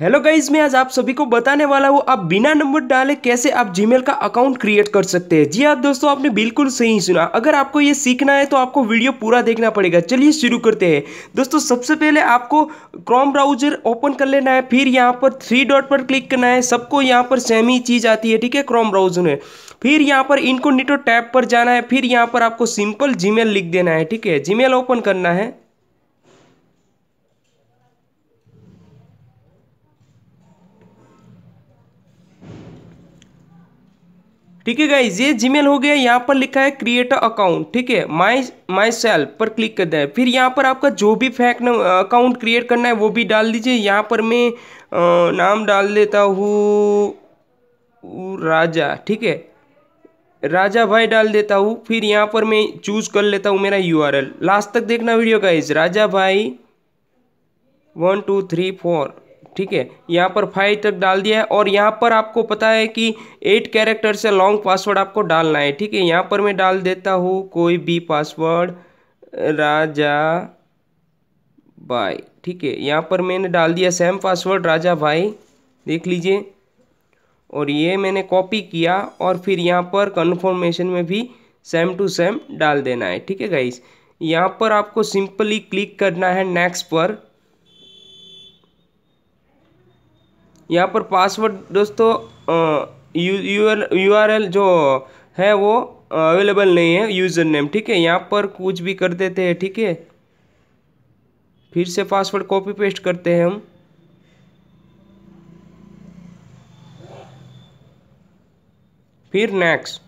hello guys मैं आज आप सभी को बताने वाला हूँ आप बिना नंबर डाले कैसे आप जीमेल का अकाउंट क्रिएट कर सकते हैं जी हाँ दोस्तों आपने बिल्कुल सही सुना अगर आपको ये सीखना है तो आपको वीडियो पूरा देखना पड़ेगा चलिए शुरू करते हैं दोस्तों सबसे पहले आपको क्रोम ब्राउजर ओपन कर लेना है फिर यहाँ पर थ्री डॉट पर क्लिक करना है सबको यहाँ पर सेम ही चीज़ आती है ठीक है क्रोम ब्राउजर में फिर यहाँ पर इनको नीटो टैब पर जाना है फिर यहाँ पर आपको सिंपल जीमेल लिख देना है ठीक है जीमेल ओपन करना है ठीक है गाइज ये जीमेल हो गया यहाँ पर लिखा है क्रिएट अकाउंट ठीक है माई माई सेल्फ पर क्लिक कर दें फिर यहाँ पर आपका जो भी फैक अकाउंट क्रिएट करना है वो भी डाल दीजिए यहाँ पर मैं आ, नाम डाल देता हूँ राजा ठीक है राजा भाई डाल देता हूँ फिर यहाँ पर मैं चूज कर लेता हूँ मेरा यू लास्ट तक देखना वीडियो गाइज राजा भाई वन टू थ्री फोर ठीक है यहाँ पर फाइव तक डाल दिया है और यहाँ पर आपको पता है कि एट कैरेक्टर से लॉन्ग पासवर्ड आपको डालना है ठीक है यहाँ पर मैं डाल देता हूँ कोई भी पासवर्ड राजा भाई ठीक है यहाँ पर मैंने डाल दिया सेम पासवर्ड राजा भाई देख लीजिए और ये मैंने कॉपी किया और फिर यहाँ पर कन्फर्मेशन में भी सेम टू सेम डाल देना है ठीक है गाइस यहाँ पर आपको सिंपली क्लिक करना है नेक्स्ट पर यहाँ पर पासवर्ड दोस्तों यू आर एल जो है वो अवेलेबल नहीं है यूज़र नेम ठीक है यहाँ पर कुछ भी कर देते हैं ठीक है फिर से पासवर्ड कॉपी पेस्ट करते हैं हम फिर नेक्स्ट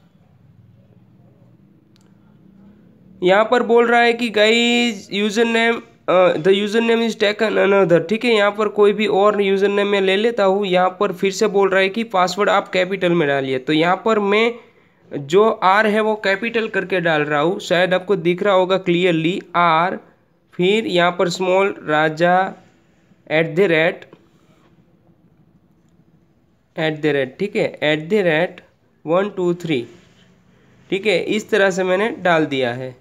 यहाँ पर बोल रहा है कि guys user name the user name is taken another ठीक है यहाँ पर कोई भी और यूज़र नेम मैं ले लेता हूँ यहाँ पर फिर से बोल रहा है कि पासवर्ड आप कैपिटल में डालिए तो यहाँ पर मैं जो आर है वो कैपिटल करके डाल रहा हूँ शायद आपको दिख रहा होगा क्लियरली आर फिर यहाँ पर स्मॉल राजा at the rate at the rate ठीक है at the rate one two three ठीक है इस तरह से मैंने डाल दिया है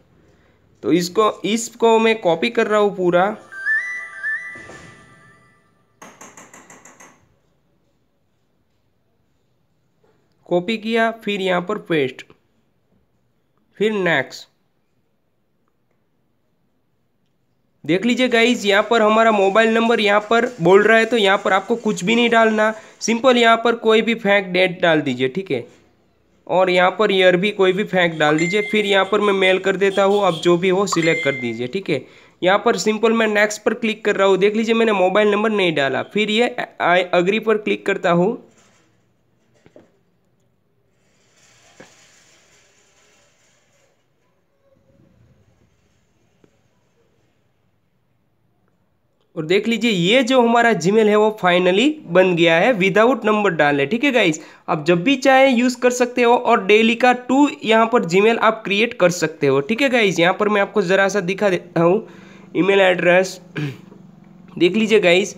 तो इसको इसको मैं कॉपी कर रहा हूँ पूरा कॉपी किया फिर यहाँ पर पेस्ट फिर नेक्स्ट देख लीजिए गाइज यहाँ पर हमारा मोबाइल नंबर यहाँ पर बोल रहा है तो यहाँ पर आपको कुछ भी नहीं डालना सिंपल यहाँ पर कोई भी फैक डेट डाल दीजिए ठीक है और यहाँ पर ईयर भी कोई भी फेंक डाल दीजिए फिर यहाँ पर मैं मेल कर देता हूँ आप जो भी हो सिलेक्ट कर दीजिए ठीक है यहाँ पर सिंपल मैं नेक्स्ट पर क्लिक कर रहा हूँ देख लीजिए मैंने मोबाइल नंबर नहीं डाला फिर ये आई अग्री पर क्लिक करता हूँ और देख लीजिए ये जो हमारा जीमेल है वो फाइनली बन गया है विदाउट नंबर है ठीक है गाइज आप जब भी चाहे यूज़ कर सकते हो और डेली का टू यहाँ पर जीमेल आप क्रिएट कर सकते हो ठीक है गाइज यहाँ पर मैं आपको ज़रा सा दिखा देता हूँ ईमेल एड्रेस देख लीजिए गाइज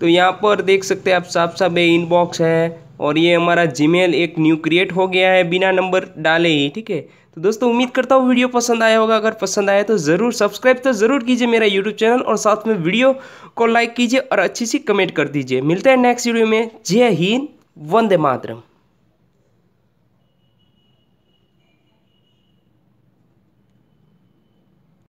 तो यहाँ पर देख सकते हैं आप साफ साफ ये इनबॉक्स है और ये हमारा जीमेल एक न्यू क्रिएट हो गया है बिना नंबर डाले ही ठीक है तो दोस्तों उम्मीद करता हूँ वीडियो पसंद आया होगा अगर पसंद आया तो ज़रूर सब्सक्राइब तो ज़रूर कीजिए मेरा यूट्यूब चैनल और साथ में वीडियो को लाइक कीजिए और अच्छी सी कमेंट कर दीजिए मिलते हैं नेक्स्ट वीडियो में जय हिंद वंदे मातरम